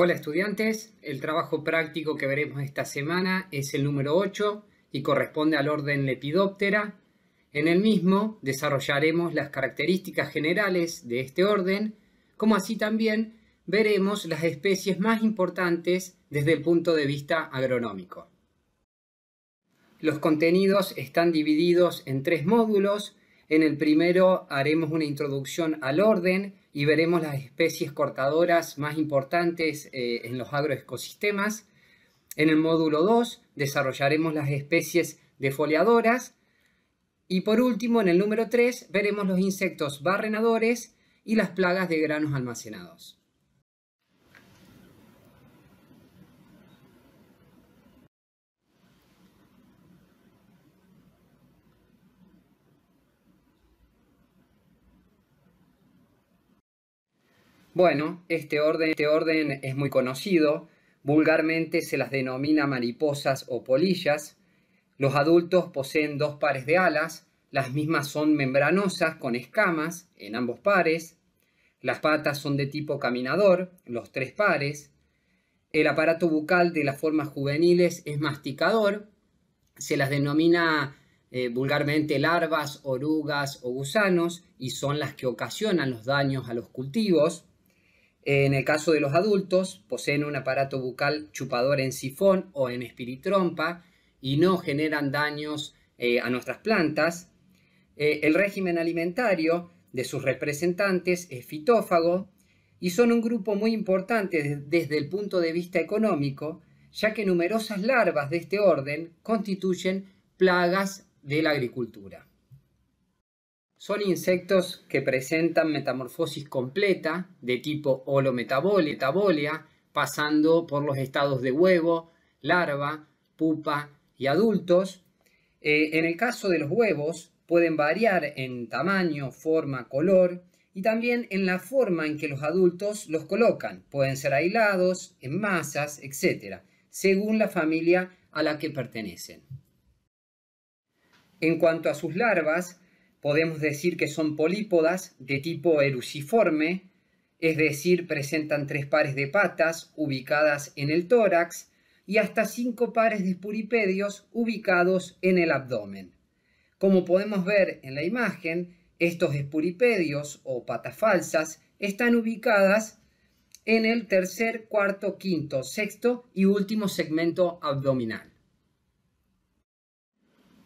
Hola estudiantes, el trabajo práctico que veremos esta semana es el número 8 y corresponde al orden Lepidóptera. En el mismo desarrollaremos las características generales de este orden, como así también veremos las especies más importantes desde el punto de vista agronómico. Los contenidos están divididos en tres módulos. En el primero haremos una introducción al orden y veremos las especies cortadoras más importantes eh, en los agroecosistemas. En el módulo 2 desarrollaremos las especies defoliadoras y por último en el número 3 veremos los insectos barrenadores y las plagas de granos almacenados. Bueno, este orden, este orden es muy conocido, vulgarmente se las denomina mariposas o polillas. Los adultos poseen dos pares de alas, las mismas son membranosas con escamas en ambos pares, las patas son de tipo caminador, los tres pares, el aparato bucal de las formas juveniles es masticador, se las denomina eh, vulgarmente larvas, orugas o gusanos y son las que ocasionan los daños a los cultivos. En el caso de los adultos, poseen un aparato bucal chupador en sifón o en espiritrompa y no generan daños eh, a nuestras plantas. Eh, el régimen alimentario de sus representantes es fitófago y son un grupo muy importante desde el punto de vista económico, ya que numerosas larvas de este orden constituyen plagas de la agricultura. Son insectos que presentan metamorfosis completa de tipo holometabolia pasando por los estados de huevo, larva, pupa y adultos. Eh, en el caso de los huevos, pueden variar en tamaño, forma, color y también en la forma en que los adultos los colocan. Pueden ser aislados, en masas, etc., según la familia a la que pertenecen. En cuanto a sus larvas, podemos decir que son polípodas de tipo eruciforme, es decir, presentan tres pares de patas ubicadas en el tórax y hasta cinco pares de espuripedios ubicados en el abdomen. Como podemos ver en la imagen, estos espuripedios o patas falsas están ubicadas en el tercer, cuarto, quinto, sexto y último segmento abdominal.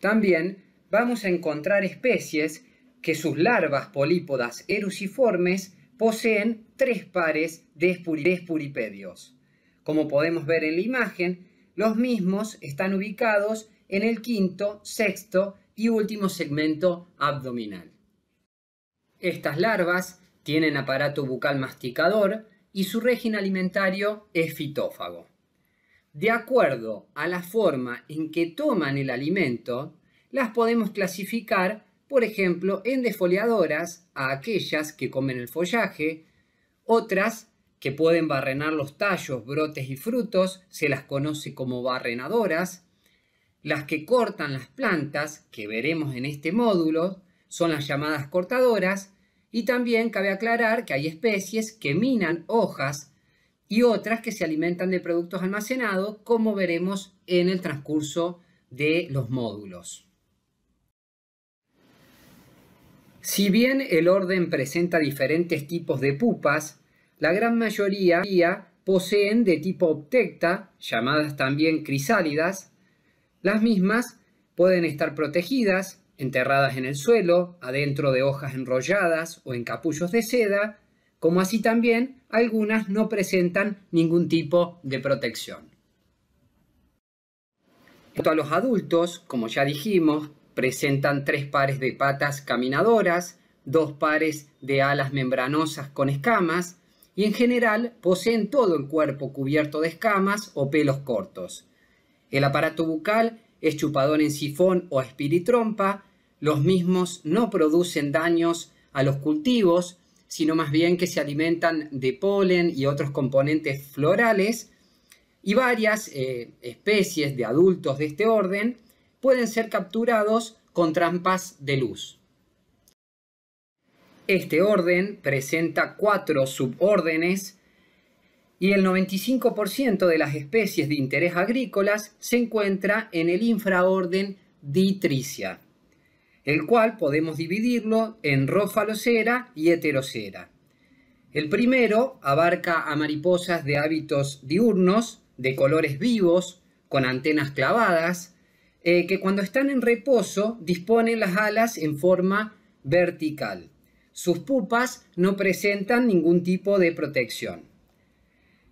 También vamos a encontrar especies que sus larvas polípodas eruciformes poseen tres pares de espuripedios. Como podemos ver en la imagen, los mismos están ubicados en el quinto, sexto y último segmento abdominal. Estas larvas tienen aparato bucal masticador y su régimen alimentario es fitófago. De acuerdo a la forma en que toman el alimento, las podemos clasificar, por ejemplo, en defoliadoras a aquellas que comen el follaje, otras que pueden barrenar los tallos, brotes y frutos, se las conoce como barrenadoras, las que cortan las plantas, que veremos en este módulo, son las llamadas cortadoras, y también cabe aclarar que hay especies que minan hojas y otras que se alimentan de productos almacenados, como veremos en el transcurso de los módulos. Si bien el orden presenta diferentes tipos de pupas, la gran mayoría poseen de tipo obtecta, llamadas también crisálidas. Las mismas pueden estar protegidas, enterradas en el suelo, adentro de hojas enrolladas o en capullos de seda, como así también algunas no presentan ningún tipo de protección. En cuanto a los adultos, como ya dijimos, Presentan tres pares de patas caminadoras, dos pares de alas membranosas con escamas y en general poseen todo el cuerpo cubierto de escamas o pelos cortos. El aparato bucal es chupador en sifón o espiritrompa, los mismos no producen daños a los cultivos, sino más bien que se alimentan de polen y otros componentes florales, y varias eh, especies de adultos de este orden pueden ser capturados con trampas de luz. Este orden presenta cuatro subórdenes y el 95% de las especies de interés agrícolas se encuentra en el infraorden Ditricia, el cual podemos dividirlo en Rofalocera y Heterocera. El primero abarca a mariposas de hábitos diurnos, de colores vivos, con antenas clavadas, eh, que cuando están en reposo disponen las alas en forma vertical. Sus pupas no presentan ningún tipo de protección.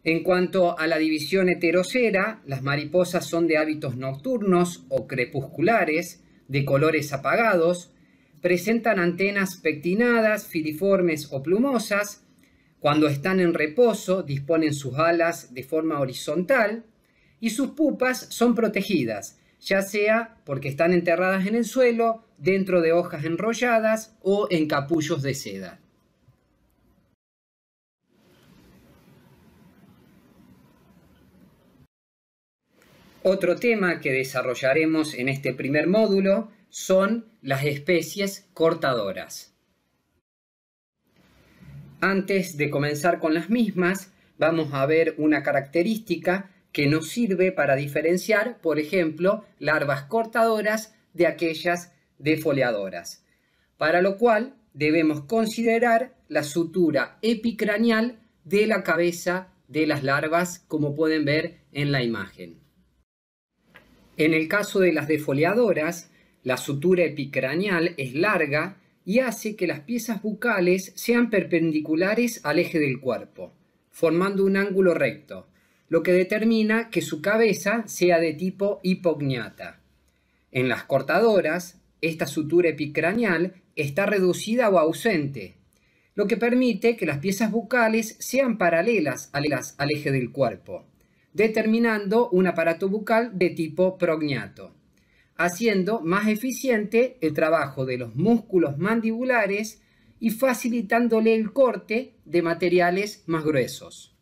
En cuanto a la división heterocera, las mariposas son de hábitos nocturnos o crepusculares, de colores apagados, presentan antenas pectinadas, filiformes o plumosas, cuando están en reposo disponen sus alas de forma horizontal y sus pupas son protegidas, ya sea porque están enterradas en el suelo, dentro de hojas enrolladas o en capullos de seda. Otro tema que desarrollaremos en este primer módulo son las especies cortadoras. Antes de comenzar con las mismas, vamos a ver una característica que nos sirve para diferenciar, por ejemplo, larvas cortadoras de aquellas defoliadoras. Para lo cual debemos considerar la sutura epicraneal de la cabeza de las larvas, como pueden ver en la imagen. En el caso de las defoliadoras, la sutura epicraneal es larga y hace que las piezas bucales sean perpendiculares al eje del cuerpo, formando un ángulo recto, lo que determina que su cabeza sea de tipo hipogniata. En las cortadoras, esta sutura epicraneal está reducida o ausente, lo que permite que las piezas bucales sean paralelas al eje del cuerpo, determinando un aparato bucal de tipo prognato, haciendo más eficiente el trabajo de los músculos mandibulares y facilitándole el corte de materiales más gruesos.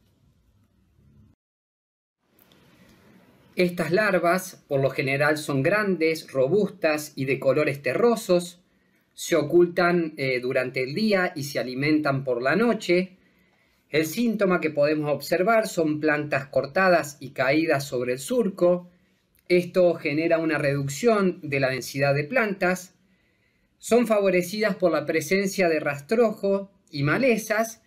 Estas larvas por lo general son grandes, robustas y de colores terrosos, se ocultan eh, durante el día y se alimentan por la noche. El síntoma que podemos observar son plantas cortadas y caídas sobre el surco. Esto genera una reducción de la densidad de plantas. Son favorecidas por la presencia de rastrojo y malezas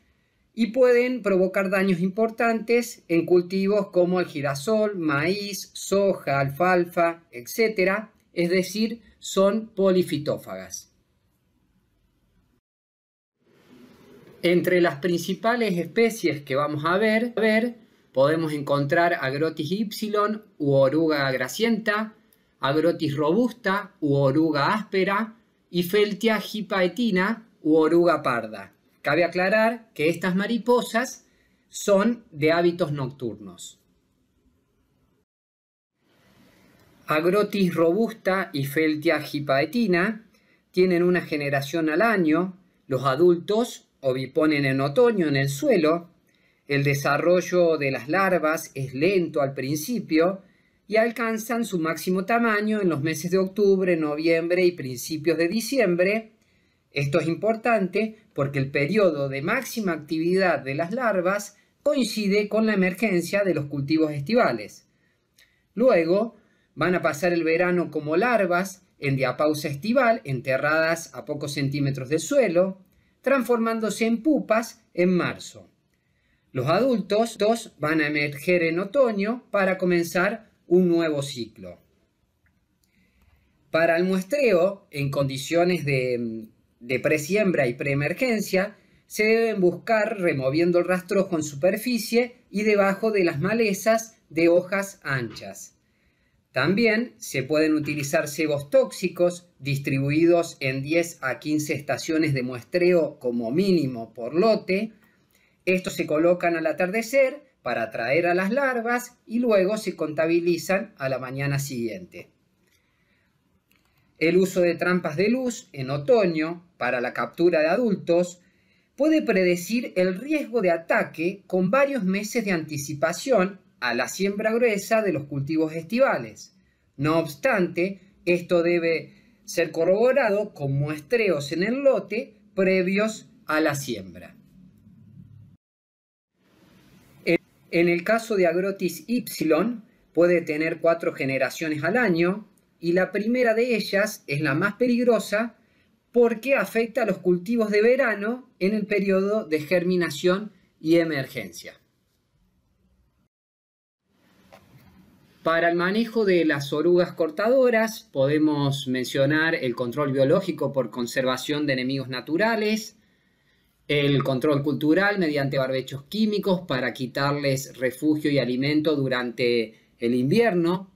y pueden provocar daños importantes en cultivos como el girasol, maíz, soja, alfalfa, etc. Es decir, son polifitófagas. Entre las principales especies que vamos a ver, podemos encontrar Agrotis y u oruga gracienta, Agrotis robusta u oruga áspera y Feltia hipaetina u oruga parda. Cabe aclarar que estas mariposas son de hábitos nocturnos. Agrotis robusta y Feltia hipaetina tienen una generación al año, los adultos oviponen en otoño en el suelo, el desarrollo de las larvas es lento al principio y alcanzan su máximo tamaño en los meses de octubre, noviembre y principios de diciembre, esto es importante porque el periodo de máxima actividad de las larvas coincide con la emergencia de los cultivos estivales. Luego, van a pasar el verano como larvas en diapausa estival, enterradas a pocos centímetros del suelo, transformándose en pupas en marzo. Los adultos dos, van a emerger en otoño para comenzar un nuevo ciclo. Para el muestreo, en condiciones de de presiembra y preemergencia se deben buscar removiendo el rastrojo en superficie y debajo de las malezas de hojas anchas. También se pueden utilizar cebos tóxicos distribuidos en 10 a 15 estaciones de muestreo como mínimo por lote. Estos se colocan al atardecer para atraer a las larvas y luego se contabilizan a la mañana siguiente. El uso de trampas de luz en otoño para la captura de adultos puede predecir el riesgo de ataque con varios meses de anticipación a la siembra gruesa de los cultivos estivales. No obstante, esto debe ser corroborado con muestreos en el lote previos a la siembra. En el caso de Agrotis Y, puede tener cuatro generaciones al año y la primera de ellas es la más peligrosa porque afecta a los cultivos de verano en el periodo de germinación y emergencia. Para el manejo de las orugas cortadoras podemos mencionar el control biológico por conservación de enemigos naturales, el control cultural mediante barbechos químicos para quitarles refugio y alimento durante el invierno,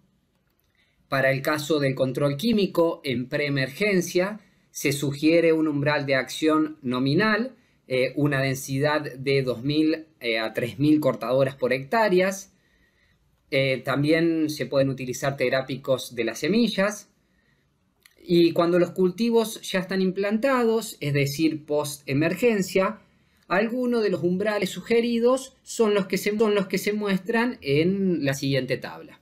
para el caso del control químico en preemergencia, se sugiere un umbral de acción nominal, eh, una densidad de 2.000 eh, a 3.000 cortadoras por hectáreas. Eh, también se pueden utilizar terápicos de las semillas. Y cuando los cultivos ya están implantados, es decir, postemergencia, algunos de los umbrales sugeridos son los, que son los que se muestran en la siguiente tabla.